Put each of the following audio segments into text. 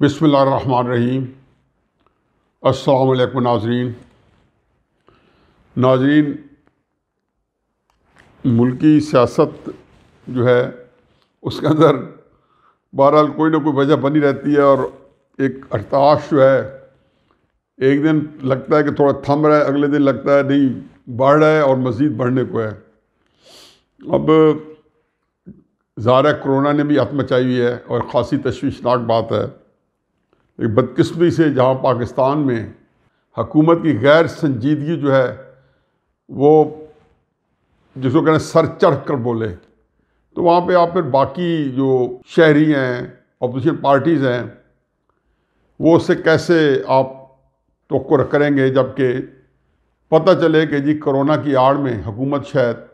बिसमीम अल्लाम नाजरीन नाजरीन मुल्की सियासत जो है उसके अंदर बहरहाल कोई ना कोई वजह बनी रहती है और एक हड़ताश जो है एक दिन लगता है कि थोड़ा थम रहा है अगले दिन लगता है नहीं बढ़ रहा है और मज़ीद बढ़ने को है अब ज़ाहिर कोरोना ने भी हथ मचाई हुई है और ख़ासी तशवीशनाक बात है एक बदकिस्मती से जहाँ पाकिस्तान में हकूमत की गैर संजीदगी जो है वो जिसको कहना सर चढ़ कर बोले तो वहाँ पे आप फिर बाकी जो शहरी हैं अपोजिशन पार्टीज़ हैं वो उससे कैसे आप तो करेंगे जबकि पता चले कि जी कोरोना की आड़ में हुकूमत शायद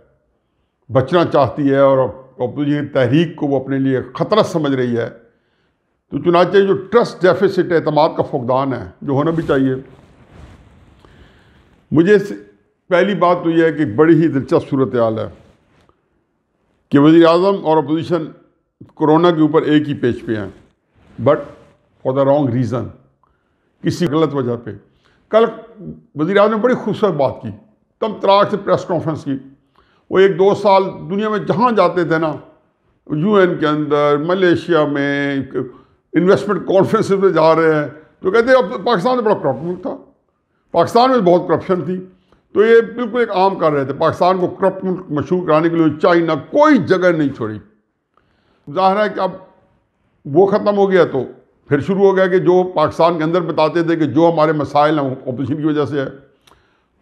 बचना चाहती है और अपोजिशन तहरीक को वो अपने लिए ख़तरा समझ रही है तो चुनाचे जो ट्रस्ट डेफिसिट अतमाद का फुकदान है जो होना भी चाहिए मुझे पहली बात तो यह है कि बड़ी ही दिलचस्प सूरत हाल है कि वजी अजम और अपोजिशन कोरोना के ऊपर एक ही पेज पे हैं but for the wrong reason किसी गलत वजह पे कल वजी अजम ने बड़ी खूबसूरत बात की तम तराक से प्रेस कॉन्फ्रेंस की वो एक दो साल दुनिया में जहाँ जाते थे ना यूएन के अंदर मलेशिया में इन्वेस्टमेंट कॉन्फ्रेंस में जा रहे हैं तो कहते हैं अब तो पाकिस्तान में बड़ा करप्ट मुल्क था पाकिस्तान में बहुत करप्शन थी तो ये बिल्कुल एक आम कर रहे थे पाकिस्तान को करप्ट मुल्क मशहूर कराने के लिए चाइना कोई जगह नहीं छोड़ी जाहिर है कि अब वो ख़त्म हो गया तो फिर शुरू हो गया कि जो पाकिस्तान के अंदर बताते थे कि जो हमारे मसाइल हैं ऑपोजिशन की वजह से है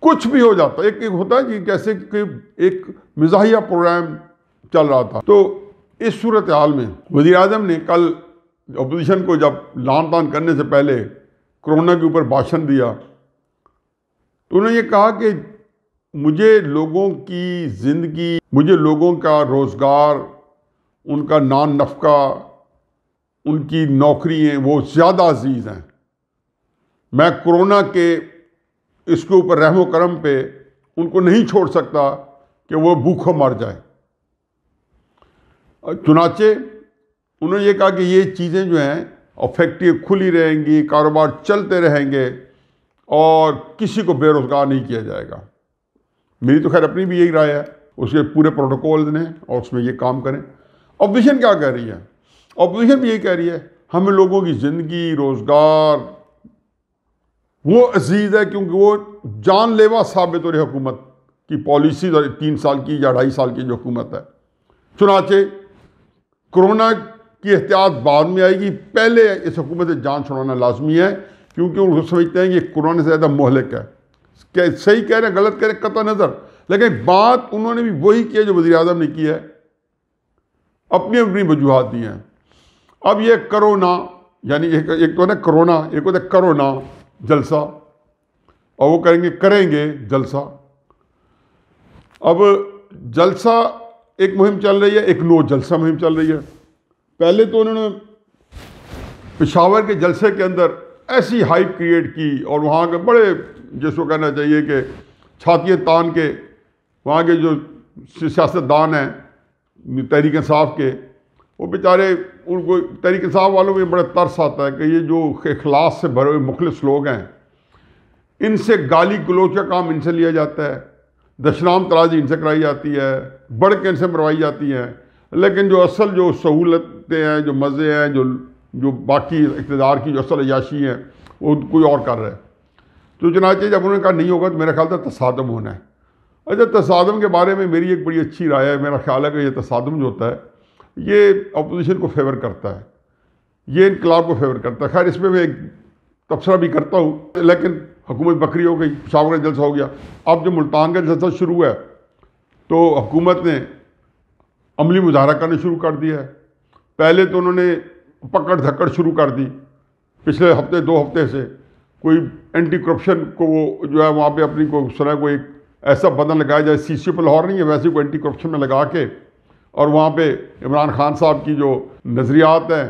कुछ भी हो जाता एक एक होता है कि कैसे कि एक मिजाहिया प्रोग्राम चल रहा था तो इस सूरत हाल में वजी अजम ने कल अपोजिशन को जब लान तान करने से पहले कोरोना के ऊपर भाषण दिया तो उन्होंने ये कहा कि मुझे लोगों की ज़िंदगी मुझे लोगों का रोज़गार उनका नान नफका उनकी नौकरियाँ वो ज़्यादा अजीज़ हैं मैं कोरोना के इसके ऊपर रहमो करम पे उनको नहीं छोड़ सकता कि वो भूखों मर जाए चुनाचे उन्होंने ये कहा कि ये चीज़ें जो हैं और फैक्ट्री खुली रहेंगी कारोबार चलते रहेंगे और किसी को बेरोज़गार नहीं किया जाएगा मेरी तो खैर अपनी भी यही राय है उसके पूरे प्रोटोकॉल ने और उसमें ये काम करें ऑपोजिशन क्या कह रही है ऑपोजिशन भी यही कह रही है हमें लोगों की ज़िंदगी रोज़गार वो अजीज़ है क्योंकि वो जानलेवा साबित हो रही हुकूमत की पॉलिसीज और तीन साल की या ढाई साल की जो हुकूमत है चुनाचे कोरोना की एहतियात बाद में आएगी पहले इस हुकूमत जान छुड़ाना लाजमी है क्योंकि उनको समझते हैं कि कुरान से ज़्यादा मोहलिक है सही कह रहे हैं गलत कह रहे हैं कत नज़र लेकिन बात उन्होंने भी वही की है जो वजी अजम ने की है अपनी अपनी वजूहत दी हैं अब ये करोना यानी एक एक तो है ना करोना एक होता है करोना जलसा और वो करेंगे करेंगे जलसा अब जलसा एक मुहिम चल रही है एक नो जलसा मुहिम चल रही है पहले तो उन्होंने पिशावर के जलसे के अंदर ऐसी हाइप क्रिएट की और वहाँ के बड़े जिसको कहना चाहिए कि छाती तान के वहाँ के जो सियासतदान हैं तहरीक साफ़ के वो बेचारे उनको तहरीक साफ़ वालों में बड़ा तरस आता है कि ये जो अखलास से भरे हुए मुखलिस लोग हैं इनसे गाली गलोच का काम इनसे लिया जाता है दशनाम तराजी इनसे कराई जाती है बढ़ के इनसे मरवाई जाती है लेकिन जो असल जो सहूलत सकते हैं जो मज़े हैं जो जो बाकी इकतदार की जो असल याशी हैं वो कोई और कर रहा है तो चनाचे जब उन्होंने कहा नहीं होगा तो मेरा ख्याल था तसादम होना है अच्छा तसादम के बारे में मेरी एक बड़ी अच्छी राय है मेरा ख्याल है कि यह तसादम जो होता है ये अपोजिशन को फेवर करता है ये इनकलाब को फेवर करता है खैर इसमें मैं एक तबसरा भी करता हूँ लेकिन हुकूमत बकरी हो गई पेशावर का जलसा हो गया अब जो मुल्तान का जलसा शुरू हुआ है तो हुकूमत ने अमली मुजाहरा करना शुरू कर दिया है पहले तो उन्होंने पकड़ धक्कड़ शुरू कर दी पिछले हफ्ते दो हफ्ते से कोई एंटी करप्शन को वो जो है वहाँ पे अपनी को सुना कोई एक ऐसा बदन लगाया जाए सी सी लाहौर नहीं है वैसे को एंटी करप्शन में लगा के और वहाँ पे इमरान खान साहब की जो नज़रियात हैं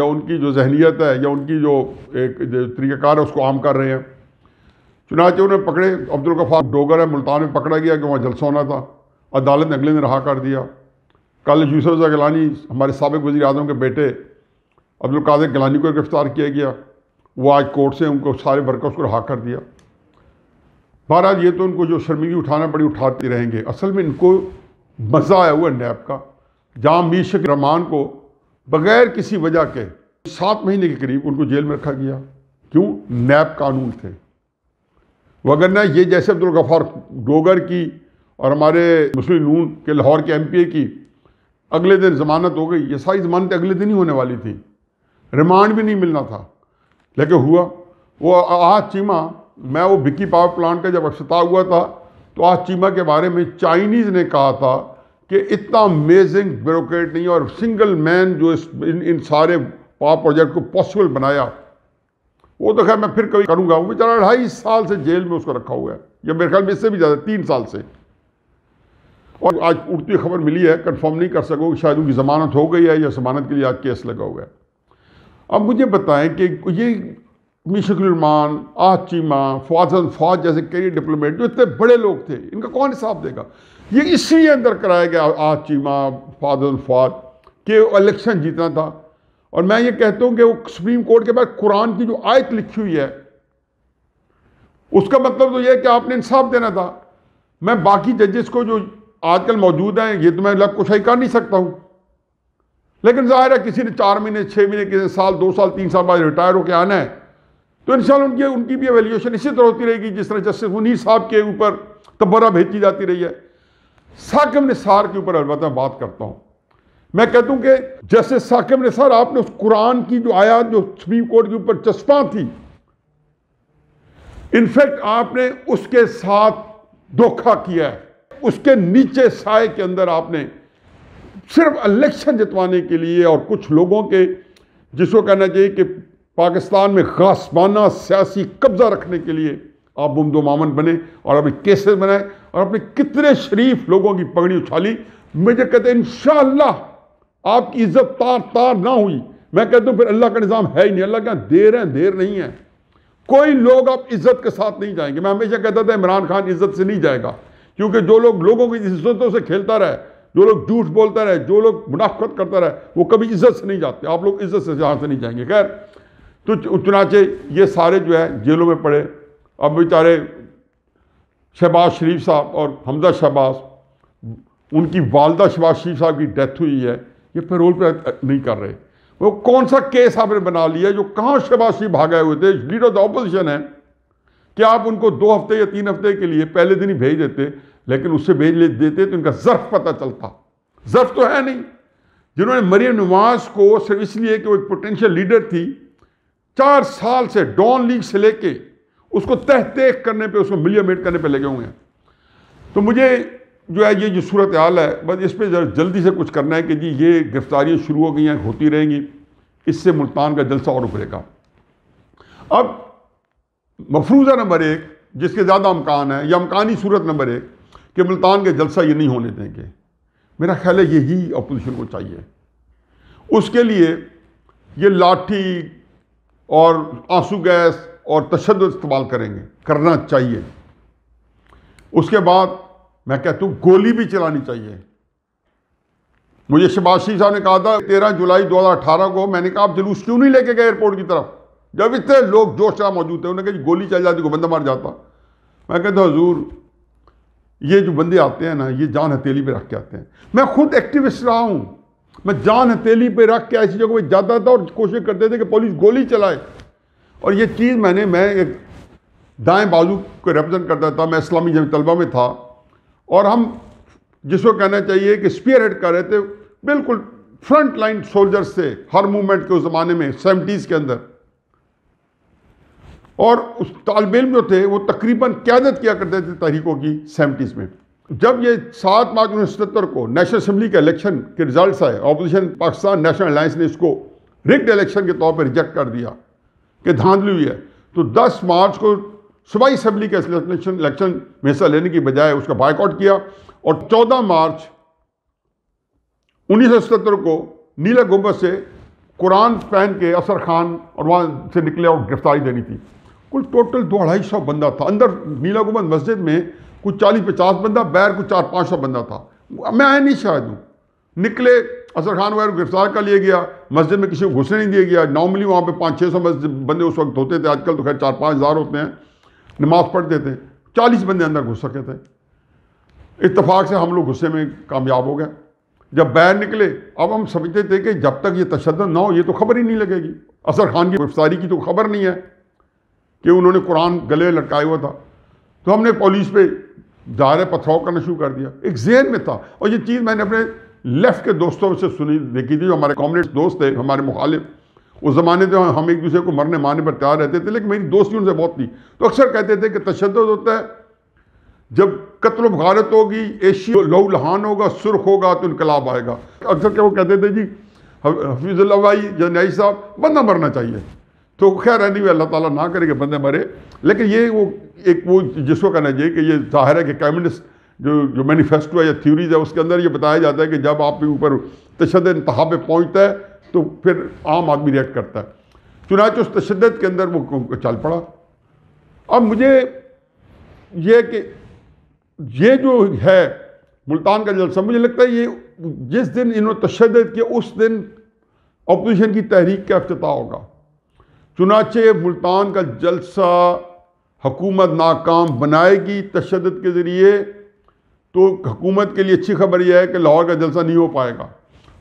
या उनकी जो जहनीत है या उनकी जो एक तरीक़ाकार है उसको आम कर रहे हैं चुनाचे उन्हें पकड़े अब्दुल गफ़ार डोगर है मुल्तान में पकड़ा गया कि वहाँ जलसा होना था अदालत ने अगले दिन रहा कर दिया कल यूसुफ गलानी हमारे सबक वजी अजम के बेटे अब्दुल कादिर गलानी को गिरफ़्तार किया गया वो आज कोर्ट से उनको सारे वर्कर्स को रहा कर दिया बहरहाल ये तो उनको जो शर्मिंदगी उठाना पड़ी उठाते रहेंगे असल में इनको मज़ा आया हुआ नैब का जहाँ मीशक रहमान को बग़ैर किसी वजह के सात महीने के करीब उनको जेल में रखा गया क्यों नैब कानून थे वगरना ये जैसे अब्दुल गफ़ार डोगर की और हमारे मुस्लिम नून के लाहौर के एम पी ए की अगले दिन जमानत हो गई ये सारी जमानत अगले दिन ही होने वाली थी रिमांड भी नहीं मिलना था लेकिन हुआ वो आज चीमा मैं वो भिक्की पावर प्लांट का जब अफ्ताह हुआ था तो आज चीमा के बारे में चाइनीज़ ने कहा था कि इतना अमेजिंग ब्यूरोट नहीं और सिंगल मैन जो इस इन, इन सारे पावर प्रोजेक्ट को पॉसिबल बनाया वो तो खैर मैं फिर कभी करूँगा वो बेचारा ढाई साल से जेल में उसको रखा हुआ है या मेरे ख्याल में इससे भी ज़्यादा तीन साल से और आज उड़ती खबर मिली है कंफर्म नहीं कर सको शायद उनकी ज़मानत हो गई है या जमानत के लिए आज केस लगा हुआ है अब मुझे बताएं कि ये मिशकुलरमान आह चीमा फवाज फौज जैसे कई डिप्लोमेट जो इतने बड़े लोग थे इनका कौन हिसाब देगा ये इसलिए अंदर कराया गया आह चीमा फवाज फौज के इलेक्शन जीतना था और मैं ये कहता हूँ कि वो सुप्रीम कोर्ट के बाद कुरान की जो आयत लिखी हुई है उसका मतलब तो यह है कि आपने इंसाफ देना था मैं बाकी जजेस को जो आजकल मौजूद हैं ये तो मैं लग कुछ ही कर नहीं सकता हूँ लेकिन जाहिर है किसी ने चार महीने छः महीने किसी साल दो साल तीन साल बाद रिटायर होकर आना है तो इन उनकी उनकी भी एवेल्यूशन इसी तरह होती रहेगी जिस तरह जस्टिस मुनीर साहब के ऊपर तबरा भेजी जाती रही है साकिब निसार के ऊपर अलबत् बात करता हूँ मैं कहता हूँ कि जस्टिस साकिब निसार आपने उस कुरान की जो आया जो सुप्रीम कोर्ट के ऊपर चस्पा थी इनफैक्ट आपने उसके साथ धोखा किया है उसके नीचे साय के अंदर आपने सिर्फ इलेक्शन जितवाने के लिए और कुछ लोगों के जिसको कहना चाहिए कि पाकिस्तान में खासमाना सियासी कब्जा रखने के लिए आप बुमदो मामन बने और अपने केसेस बनाए और अपने कितने शरीफ लोगों की पगड़ी उछाली मुझे कहते इन आपकी इज्जत तार तार ना हुई मैं कहता हूँ फिर अल्लाह का निज़ाम है ही नहीं अल्लाह क्या देर है देर नहीं है कोई लोग आप इज्जत के साथ नहीं जाएंगे मैं हमेशा कहता था इमरान खान इज्जत से नहीं जाएगा क्योंकि जो लोग लोगों की इज्जतों से खेलता रहे जो लोग झूठ बोलता रहे जो लोग मुनाफत करता रहे वो कभी इज्जत से नहीं जाते आप लोग इज्जत से जहाँ से नहीं जाएंगे खैर तो चुनाचे ये सारे जो है जेलों में पड़े अब बेचारे शहबाज शरीफ साहब और हमजा शहबाज उनकी वालदा शहबाज शरीफ साहब की डेथ हुई है ये पेरोल पर नहीं कर रहे वो कौन सा केस आपने बना लिया जो कहाँ शहबाज शरीफ भागे हुए थे लीडर ऑफ द ऑपोजिशन है कि आप उनको दो हफ्ते या तीन हफ्ते के लिए पहले दिन ही भेज देते लेकिन उससे भेज ले देते तो इनका ज़र्फ पता चलता ज़र्फ तो है नहीं जिन्होंने मरियम नवाज को सिर्फ इसलिए कि वो एक पोटेंशियल लीडर थी चार साल से डॉन लीग से लेके उसको तह तेख करने पे उसको मिलियमेट करने पे लगे हुए हैं तो मुझे जो है ये जो सूरत हाल है बस इस पर जरा जल्दी से कुछ करना है कि जी ये गिरफ्तारियाँ शुरू हो गई हैं होती रहेंगी इससे मुल्तान का जलसा और उभरेगा अब मफरूज़ा नंबर एक जिसके ज़्यादा अमकान है या अमकानी सूरत नंबर एक कि मुल्तान के जलसा ये नहीं होने देंगे मेरा ख्याल है यही अपोजिशन को चाहिए उसके लिए ये लाठी और आंसू गैस और तशद इस्तेमाल करेंगे करना चाहिए उसके बाद मैं कहता हूँ गोली भी चलानी चाहिए मुझे शबाशी साहब ने कहा था तेरह जुलाई 2018 को मैंने कहा आप जुलूस क्यों नहीं लेके गए एयरपोर्ट की तरफ जब इतने लोग जोश चला मौजूद थे उन्होंने कहा गोली चल जाती को बंदा मार जाता मैं कहता हजूर ये जो बंदे आते हैं ना ये जान हथेली पे रख के आते हैं मैं खुद एक्टिविस्ट रहा हूँ मैं जान हथेली पे रख के ऐसी जगह पर जाता था और कोशिश करते थे कि पुलिस गोली चलाए और ये चीज़ मैंने मैं एक दाएँ बाजू को रिप्रजेंट करता था मैं इस्लामी जम तलबा में था और हम जिसको कहना चाहिए कि स्पीयर हेड कर रहे थे बिल्कुल फ्रंट लाइन सोल्जर्स थे हर मूवमेंट के उस ज़माने में सेवेंटीज़ के अंदर और उस तालब इम जो थे वो तकरीबन क्यादत किया करते थे तहरीकों की सेवेंटीज़ में जब ये सात मार्च उन्नीस सतर को नेशनल असम्बली के इलेक्शन के रिजल्ट आए अपोजिशन पाकिस्तान नेशनल अलायंस ने इसको रिक्ड इलेक्शन के तौर पर रिजेक्ट कर दिया कि धांधली हुई है तो दस मार्च को सूबाई असम्बली के इलेक्शन इलेक्शन में हिस्सा लेने की बजाय उसका बाइकआउट किया और चौदह मार्च उन्नीस को नीला गुम्बद से कुरान पहन के असर खान और वहाँ से निकले और गिरफ्तारी देनी थी कुल टोटल दो अढ़ाई सौ बंदा था अंदर मीला गुमन मस्जिद में कुछ चालीस पचास बंदा बैर कुछ चार पाँच सौ बंदा था मैं आया नहीं शायद हूँ निकले असर खान वगैरह गिरफ्तार कर लिया गया मस्जिद में किसी को घुसने नहीं दिया गया नॉर्मली वहाँ पे पाँच छः सौ मस्जिद बंदे उस वक्त होते थे आजकल तो खैर चार पाँच हज़ार होते हैं नमाज पढ़ते थे चालीस बंदे अंदर घुस सके थे इतफाक़ से हम लोग गुस्से में कामयाब हो गए जब बैर निकले अब हम समझते थे कि जब तक ये तशद ना हो ये तो खबर ही नहीं लगेगी असर खान की गिरफ्तारी की तो खबर नहीं है कि उन्होंने कुरान गले लटकाया हुआ था तो हमने पुलिस पे दायरे पथराव करना शुरू कर दिया एक जेन में था और ये चीज़ मैंने अपने लेफ्ट के दोस्तों से सुनी देखी थी जो हमारे कॉमरेड दोस्त थे हमारे मुखालिफ उस ज़माने में तो हम एक दूसरे को मरने मारने पर तैयार रहते थे लेकिन मेरी दोस्ती उनसे बहुत थी तो अक्सर कहते थे कि तशद होता है जब कत्ल भारत होगी एशिया लहू लहान होगा सुर्ख होगा तो इनकलाब आएगा अक्सर क्या वो कहते थे जी हफीज़ुल्ला भाई या नई साहब बंदा मरना चाहिए तो खैर एनी anyway, अल्लाह ताला ना करे कि बंदे मरे लेकिन ये वो एक वो जिसको कहना चाहिए कि ये जाहिर है कि कम्युनिस्ट जो जो मैनिफेस्टो है या थ्योरीज है उसके अंदर ये बताया जाता है कि जब आपके ऊपर तशद इंतहा पे पहुँचता है तो फिर आम आदमी रिएक्ट करता है चुनाच उस तशद के अंदर वो चल पड़ा अब मुझे ये कि ये जो है मुल्तान का जलसा मुझे लगता है ये जिस दिन इन्होंने तशद किया उस दिन अपोजिशन की तहरीक का अफ्त होगा चुनाचे मुल्तान का जलसा हकूमत नाकाम बनाएगी तशद के ज़रिए तो हकूमत के लिए अच्छी खबर यह है कि लाहौर का जलसा नहीं हो पाएगा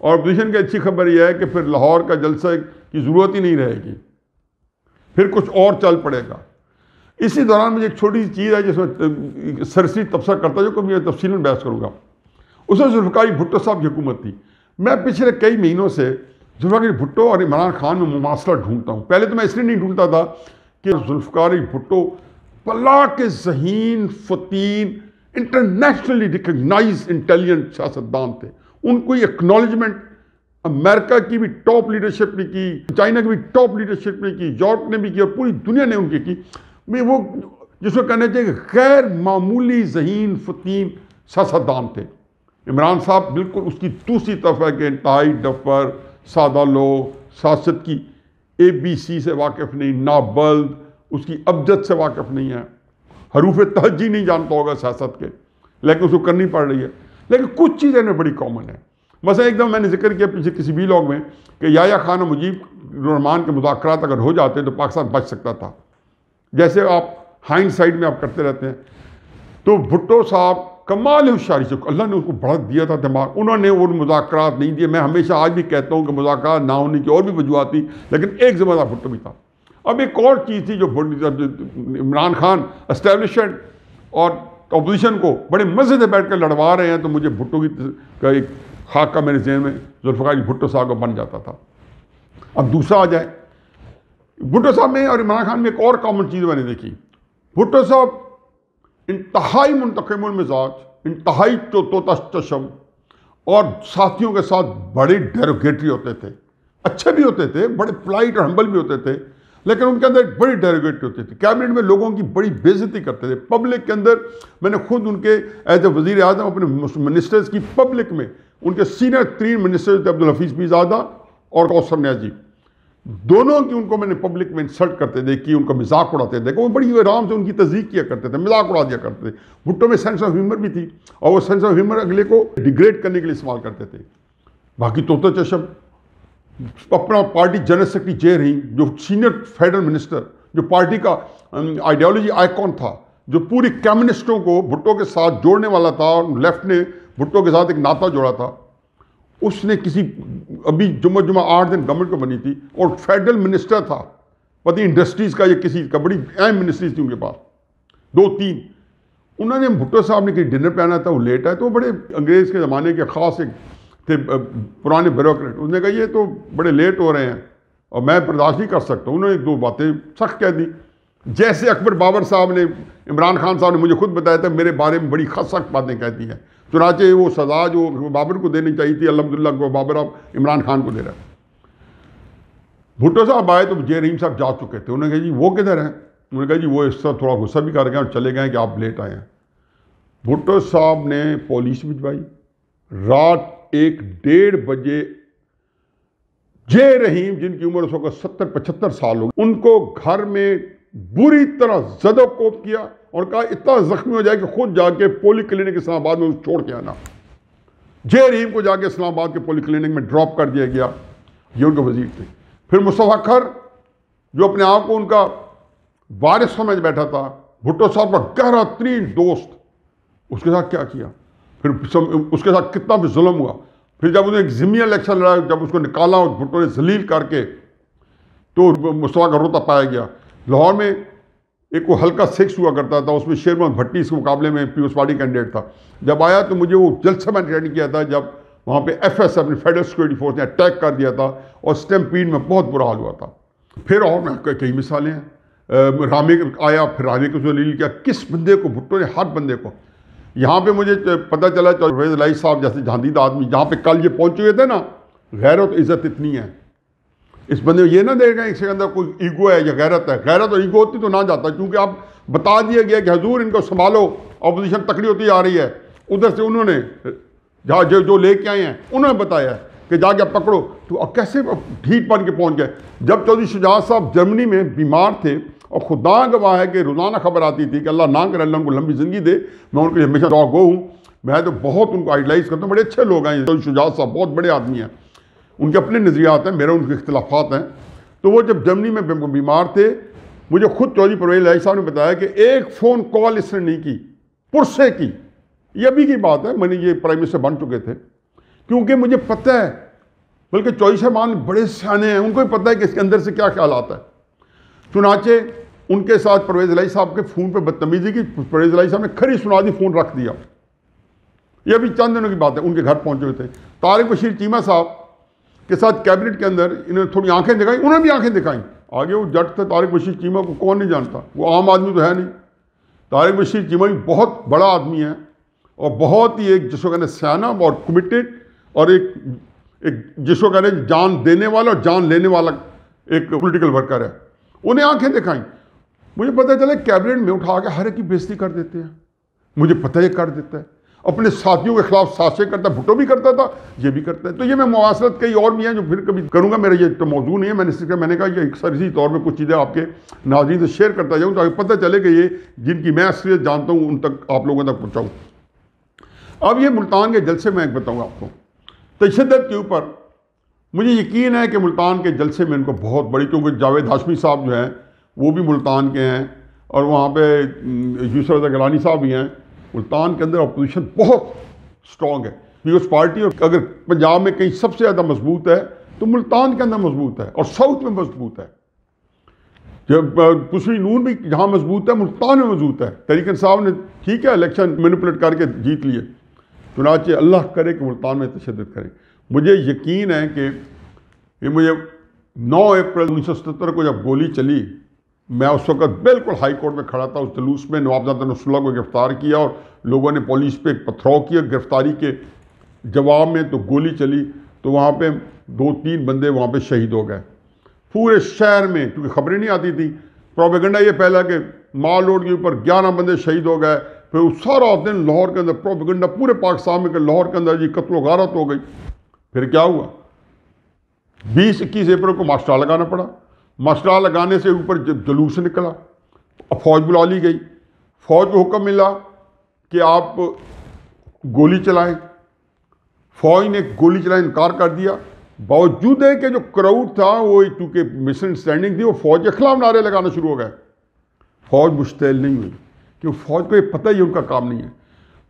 और अपोजिशन की अच्छी खबर यह है कि फिर लाहौर का जलसा की ज़रूरत ही नहीं रहेगी फिर कुछ और चल पड़ेगा इसी दौरान मुझे एक छोटी सी चीज़ है जिसमें सरसरी तबसा करता जो कभी मैं तफसी में बहस करूँगा उसमें जुल्फ़कारी भुट्टो साहब की हुकूमत थी मैं पिछले कई महीनों से जुल्फ़ार भुट्टो और इमरान खान में मुमासला ढूंढता हूँ पहले तो मैं इसलिए नहीं ढूंढता था कि जुल्फ़ार भुट्टो पला के जहीन फतीन इंटरनेशनली रिकगनाइज इंटेलिजेंट सियासतदान थे उनको एक्नोलिजमेंट अमेरिका की भी टॉप लीडरशिप ने की चाइना की भी टॉप लीडरशिप ने की यूरोप ने भी की और पूरी दुनिया ने उनकी की मैं वो जिसको कहना चाहिए गैर मामूली जहीन फतीन सियासतदान थे इमरान साहब बिल्कुल उसकी दूसरी तरफ है कि इंतहाई डफर सादा लोग सियासत की ए बी सी से वाकिफ़ नहीं ना बल्द उसकी अबजत से वाकिफ़ नहीं है हरूफ तहजी नहीं जानता होगा सियासत के लेकिन उसको करनी पड़ रही है लेकिन कुछ चीज़ें में बड़ी कॉमन है बस एकदम मैंने जिक्र किया पीछे किसी भी लॉग में कि या खान मुजीब रहमान के मुजाकर अगर हो जाते तो पाकिस्तान बच सकता था जैसे आप हाइंड साइड में आप करते रहते हैं तो भुट्टो साहब कमाल होशारी से अल्लाह ने उसको भड़क दिया था दिमाग उन्होंने वो मुजाकर नहीं दिए मैं हमेशा आज भी कहता हूँ कि मुजाकर ना होने की और भी वजूहत थी लेकिन एक ज़माना भुट्टो भी था अब एक और चीज़ थी जो इमरान खान इस्टेब्लिशमेंट और अपोजिशन को बड़े मज़े से बैठ कर लड़वा रहे हैं तो मुझे भुट्टो की का एक खाका मेरे जहन में जुल्फ़ार भुट्टो साहब का बन जाता था अब दूसरा आ जाए भुट्टो साहब में और इमरान खान में एक और कॉमन चीज़ मैंने देखी भुट्टो साहब इंतहाई मिजाज इंतहाई तो तोताशम और साथियों के साथ बड़े डेरोगेटरी होते थे अच्छे भी होते थे बड़े फ्लाइट और हम्बल भी होते थे लेकिन उनके अंदर एक बड़ी डेरोगेटरी होती थी कैबिनेट में लोगों की बड़ी बेजती करते थे पब्लिक के अंदर मैंने खुद उनके एज ए वजीर अजम अपने मिनिस्टर्स की पब्लिक में उनके सीनियर तीन मिनिस्टर थे अब्दुल हफीज़ ज़्यादा और कौसर न्याजी दोनों की उनको मैंने पब्लिक में इंसल्ट करते देखी उनका मजाक उड़ाते देखो वो बड़ी आराम से उनकी तस्दीक किया करते थे मजाक उड़ा दिया करते थे भुट्टो में सेंस ऑफ ह्यूमर भी थी और वो सेंस ऑफ ह्यूमर अगले को डिग्रेड करने के लिए इस्तेमाल करते थे बाकी तोता चशम अपना पार्टी जनरल सेक्रेटरी जे रही जो सीनियर फेडरल मिनिस्टर जो पार्टी का आइडियोलॉजी आइकॉन था जो पूरी कम्युनिस्टों को भुट्टो के साथ जोड़ने वाला था लेफ्ट ने भुट्टो के साथ एक नाता जोड़ा था उसने किसी अभी जुम्मा जुम्मा आठ दिन गवर्नमेंट को बनी थी और फेडरल मिनिस्टर था पति इंडस्ट्रीज़ का या किसी का बड़ी अहम मिनिस्ट्रीज थी उनके पास दो तीन उन्होंने भुट्टो साहब ने कहीं डिनर पहना था वो लेट आए तो बड़े अंग्रेज़ के ज़माने के ख़ास एक थे पुराने ब्यूरोक्रेट उसने कहा ये तो बड़े लेट हो रहे हैं और मैं बर्दाश्त नहीं कर सकता उन्होंने दो बातें सख्त कह दी जैसे अकबर बाबर साहब ने इमरान खान साहब ने मुझे खुद बताया था मेरे बारे में बड़ी सख्त बातें कहती हैं चुनाचे वो सजा जो बाबर को देनी चाहिए थी अलहमदिल्ला को बाबर अब इमरान खान को दे रहा है भुट्टो साहब आए तो जे रहीम साहब जा चुके थे उन्होंने कहा जी वो किधर हैं उन्होंने कहा जी वो इस तरह थोड़ा गुस्सा भी कर गए और चले गए कि आप लेट आए हैं भुट्टो साहब ने पुलिस भिजवाई रात एक डेढ़ बजे जे रहीम जिनकी उम्र उस वक्त सत्तर पचहत्तर साल हो उनको घर में बुरी तरह ज़्यादा कोप किया और कहा इतना जख्मी हो जाए कि खुद जाके पोली क्लिनिक इस्लामाबाद में छोड़ के आना जे रहीम को जाके इस्लामाबाद के पोली क्लिनिक में ड्रॉप कर दिया गया ये उनके वजीर थे फिर मुस्तफ़ा खर जो अपने आप को उनका वारिस समझ बैठा था भुट्टो साहब का गहरा तरीन दोस्त उसके साथ क्या किया फिर उसके साथ कितना भी जुलम हुआ फिर जब उन्हें एक जिमिया इलेक्शन लड़ा जब उसको निकाला और भुट्टो ने जलील करके तो मुस्तफ़ा का रोता पाया गया लाहौर में एक वो हल्का सेक्स हुआ करता था उसमें शेरमन भट्टी इसके मुकाबले में पीपल्स पार्टी कैंडिडेट था जब आया तो मुझे वो जल्द से मैंने अटेंड किया था जब वहाँ पे एफ एस अपनी फेडरल सिक्योरिटी फोर्स ने अटैक कर दिया था और स्टेम्पीड में बहुत बुरा हाल हुआ था फिर और कई मिसालें हैं रामे आया फिर रामे को जलील किया किस बंदे को भुट्टो ने हर बंदे को यहाँ पर मुझे पता चला चौधरी साहब जैसे जहांदीद आदमी जहाँ पर कल ये पहुँचे हुए थे ना गैरत तो इज़्ज़त इतनी है इस बंदे को ये ना देगा इसके अंदर कोई ईगो है या गैरत है गैरत और ईगो होती तो ना जाता क्योंकि आप बता दिया गया कि हजूर इनको संभालो अपोजिशन तकड़ी होती आ रही है उधर से उन्होंने जहाँ जो जो लेके आए हैं उन्होंने बताया कि जाके आप पकड़ो तो अब कैसे ठीक बन के पहुँच गए जब चौधरी शुजात साहब जर्मनी में बीमार थे और खुदा गवाह है कि रोज़ाना खबर आती थी कि अल्लाह ना करे अल्लाह उनको लंबी ज़िंदगी दे मैं उनके हमेशा गो हूँ मैं तो बहुत उनको आइडलाइज करता हूँ बड़े अच्छे लोग हैं चौधरी शुजात साहब बहुत बड़े आदमी हैं उनके अपने नज़रियात हैं मेरे उनके इख्तलाफात हैं तो वो जब जर्मनी में बीमार थे मुझे खुद चौधरी परवेज लाई साहब ने बताया कि एक फ़ोन कॉल इसने नहीं की पुरसे की ये अभी की बात है मैंने ये प्राइम मिनिस्टर बन चुके थे क्योंकि मुझे पता है बल्कि चौधरी साहबान बड़े सियाने हैं उनको भी पता है कि इसके अंदर से क्या ख्याल आता है चुनाचे उनके साथ परवेज लाई साहब के फ़ोन पर बदतमीज़ी की परवेज लाई साहब ने खरी सुना दी फ़ोन रख दिया ये अभी चंद दिनों की बात है उनके घर पहुँचे हुए थे तारिक बशीर चीमा साहब के साथ कैबिनेट के अंदर इन्होंने थोड़ी आंखें दिखाई उन्होंने भी आंखें दिखाई आगे वो जट थे तारिक बशीर चीमा को कौन नहीं जानता वो आम आदमी तो है नहीं तारिक बशीर चीमा भी बहुत बड़ा आदमी है और बहुत ही एक जिसको कहने सयाना और कमिटेड और एक एक जिसको कहने जान देने वाला और जान लेने वाला एक पॉलिटिकल वर्कर है उन्हें आंखें दिखाई मुझे पता चला कैबिनेट में उठा के हर एक की कर देते हैं मुझे पता ही कर देता है अपने साथियों के खिलाफ साजिशें करता भुट्टो भी करता था ये भी करता है तो ये मैं मुआसरत कई और भी हैं जो फिर कभी करूँगा मेरा ये तो मौजूद नहीं है मैंने इसका मैंने कहा कि सर इसी तौर पर कुछ चीज़ें आपके नाजीन से शेयर करता जाऊँ ताकि पता चले कि ये जिनकी मैं असलियत जानता हूँ उन तक आप लोगों तक पहुँचाऊँ अब ये मुल्तान के जलसे मैं एक बताऊँगा आपको तशद के ऊपर मुझे यकीन है कि मुल्तान के जलसे में इनको बहुत बड़ी क्योंकि जावेद हाशमी साहब जो हैं वो भी मुल्तान के हैं और वहाँ पर हम्म, यूसर गलानी साहब भी हैं मुल्तान के अंदर अपोजिशन बहुत स्ट्रांग है पीपल्स पार्टी और अगर पंजाब में कहीं सबसे ज़्यादा मजबूत है तो मुल्तान के अंदर मजबूत है और साउथ में मजबूत है जब कुछ नून भी जहाँ मजबूत है मुल्तान में मजबूत है तरीकन साहब ने ठीक है इलेक्शन मैनिपुलेट करके जीत लिए चुनाचे अल्लाह करे कि मुल्तान में तशद करें मुझे यकीन है कि ये मुझे 9 अप्रैल उन्नीस को जब गोली चली मैं उस वक्त बिल्कुल हाई कोर्ट में खड़ा था उस जुलूस में नवाबजादा नसुल्ला को गिरफ्तार किया और लोगों ने पुलिस पे पथराव किया गिरफ्तारी के जवाब में तो गोली चली तो वहाँ पे दो तीन बंदे वहाँ पे शहीद हो गए पूरे शहर में क्योंकि खबरें नहीं आती थी प्रोपेगंडा ये फैला कि माल रोड के ऊपर ग्यारह बंदे शहीद हो गए फिर उस सारा दिन लाहौर के अंदर प्रोपेगंडा पूरे पाकिस्तान में लाहौर के अंदर जी कत्लो गारत हो गई फिर क्या हुआ बीस इक्कीस अप्रैल को मास्टर लगाना पड़ा मसला लगाने से ऊपर जुलूस निकला अब फौज बुला ली गई फौज को हुक्म मिला कि आप गोली चलाएं फौज ने गोली चलाएं इनकार कर दिया बावजूद है कि जो क्राउड था वो चूँकि मिसअंडरस्टैंडिंग थी वो फौज के खिलाफ नारे लगाना शुरू हो गए फौज मुश्तैल नहीं हुई क्योंकि फौज को ये पता ही उनका काम नहीं है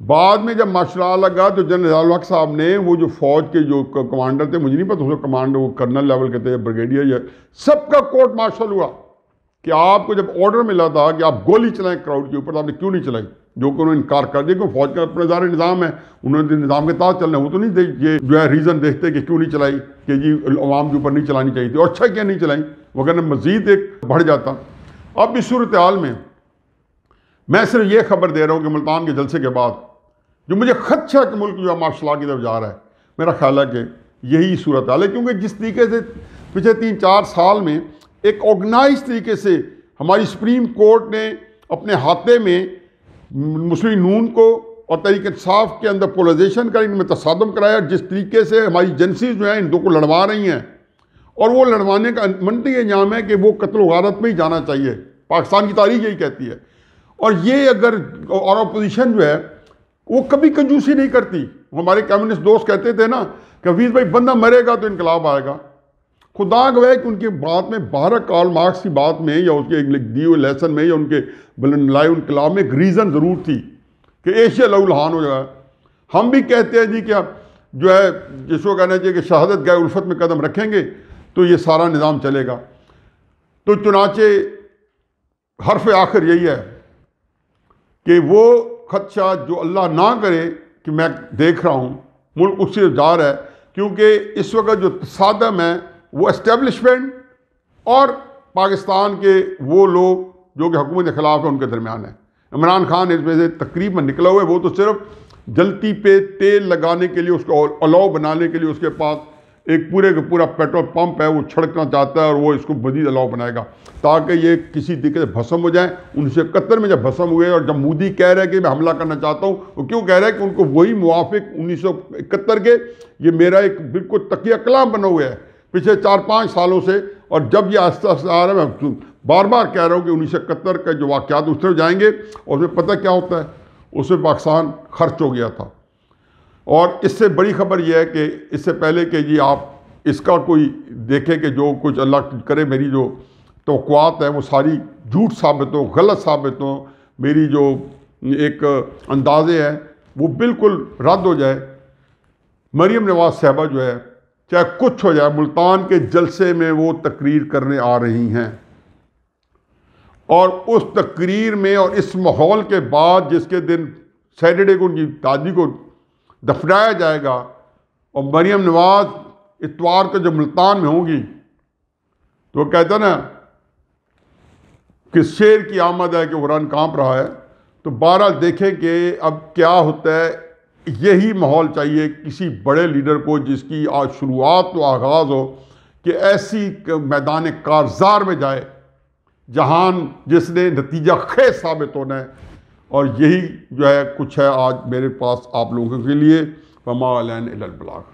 बाद में जब मार्शल लगा तो जनरल हक साहब ने वो जो फौज के जो कमांडर थे मुझे नहीं पता उसको कमांडर वो कर्नल लेवल के थे ब्रिगेडियर या सबका कोर्ट मार्शल हुआ कि आपको जब ऑर्डर मिला था कि आप गोली चलाएं क्राउड के ऊपर आपने क्यों नहीं चलाई जो कि उन्होंने इनकार कर दिया क्योंकि फौज का अपने ज़ाहिर निज़ाम है उन्होंने निज़ाम के तहत चलना वो तो नहीं ये जो है रीज़न देखते कि क्यों नहीं चलाई कि जी अवाम के ऊपर नहीं चलानी चाहिए थी और अच्छा क्या नहीं चलाई वगैरह मज़ीद एक बढ़ जाता अब इस सूरत हाल में मैं सिर्फ ये खबर दे रहा हूँ कि मुल्तान के जलसे के बाद जो मुझे खदशा है कि मुल्क जो है मार्शल की तरफ जा रहा है मेरा ख्याल है कि यही सूरत हाल है क्योंकि जिस तरीके से पिछले तीन चार साल में एक ऑर्गेनाइज तरीके से हमारी सुप्रीम कोर्ट ने अपने हाथे में मुस्लिम नून को और तरीके साफ के अंदर पोलाइजेशन का इनमें तसादम कराया जिस तरीके से हमारी एजेंसीज जो हैं इन दो को लड़वा रही हैं और वो लड़वाने का मनती इजाम है कि वो कत्ल वारत में ही जाना चाहिए पाकिस्तान की तारीख यही कहती है और ये अगर और अपोजिशन जो है वो कभी कंजूसी नहीं करती हमारे कम्युनिस्ट दोस्त कहते थे ना कि हफीज़ भाई बंदा मरेगा तो इनकलाब आएगा खुदा गवाह कि उनकी बात में बारह कार्ल मार्क्स की बात में या उसके दिए हुए लेसन में या उनके लाए इनकलाब में एक रीज़न ज़रूर थी कि एशिया लहान हो जाए हम भी कहते हैं जी कि जो है जिसको कहना चाहिए कि शहादत गए उल्फत में कदम रखेंगे तो ये सारा निज़ाम चलेगा तो चुनाचे हरफ आखिर यही है कि वो खदशा जो अल्लाह ना करे कि मैं देख रहा हूँ मुल्क उससे रहा है क्योंकि इस वक्त जो तसादम है वो इस्टेबलिशमेंट और पाकिस्तान के वो लोग जो कि हुकूमत के ख़िलाफ़ हैं उनके दरमियान है इमरान खान इसमें से तकरीब में निकला हुआ है वो तो सिर्फ जलती पे तेल लगाने के लिए उसको अलाव बनाने के लिए उसके पास एक पूरे का पूरा पेट्रोल पंप है वो छिड़कना चाहता है और वो इसको मजीद अलाव बनाएगा ताकि ये किसी तरीके से भस्म हो जाए उन्नीस सौ इकहत्तर में जब भस्म हुए और जब मोदी कह रहे हैं कि मैं हमला करना चाहता हूँ वो क्यों कह रहा है कि उनको वही मुआफिक उन्नीस सौ इकहत्तर के ये मेरा एक बिल्कुल तकिया कलाम बना हुआ है पिछले चार पाँच सालों से और जब ये आस्ते आस्ते आ रहा है मैं बार बार कह रहा हूँ कि उन्नीस सौ इकहत्तर का जो वाक़ात उस तरफ जाएंगे और उसमें पता क्या होता है उसमें पाकिस्तान खर्च हो गया था और इससे बड़ी खबर यह है कि इससे पहले कि जी आप इसका कोई देखें कि जो कुछ अल्लाह करे मेरी जो तो है वो सारी झूठ साबित हो गलत साबित हो मेरी जो एक अंदाज़े हैं वो बिल्कुल रद्द हो जाए मरीम नवाज़ साहबा जो है चाहे कुछ हो जाए मुल्तान के जलसे में वो तकरीर करने आ रही हैं और उस तकरीर में और इस माहौल के बाद जिसके दिन सैटरडे को उनकी दादी को दफनाया जाएगा और मरियम नवाज इतवार को जो मुल्तान में होंगी तो वो कहता ना कि शेर की आमद है कि कुरान कांप रहा है तो बहरहाल देखें कि अब क्या होता है यही माहौल चाहिए किसी बड़े लीडर को जिसकी आज शुरुआत तो आगाज़ हो कि ऐसी मैदान कारजार में जाए जहान जिसने नतीजा खेज साबित होना है और यही जो है कुछ है आज मेरे पास आप लोगों के लिए फमा अलैन अलबलाग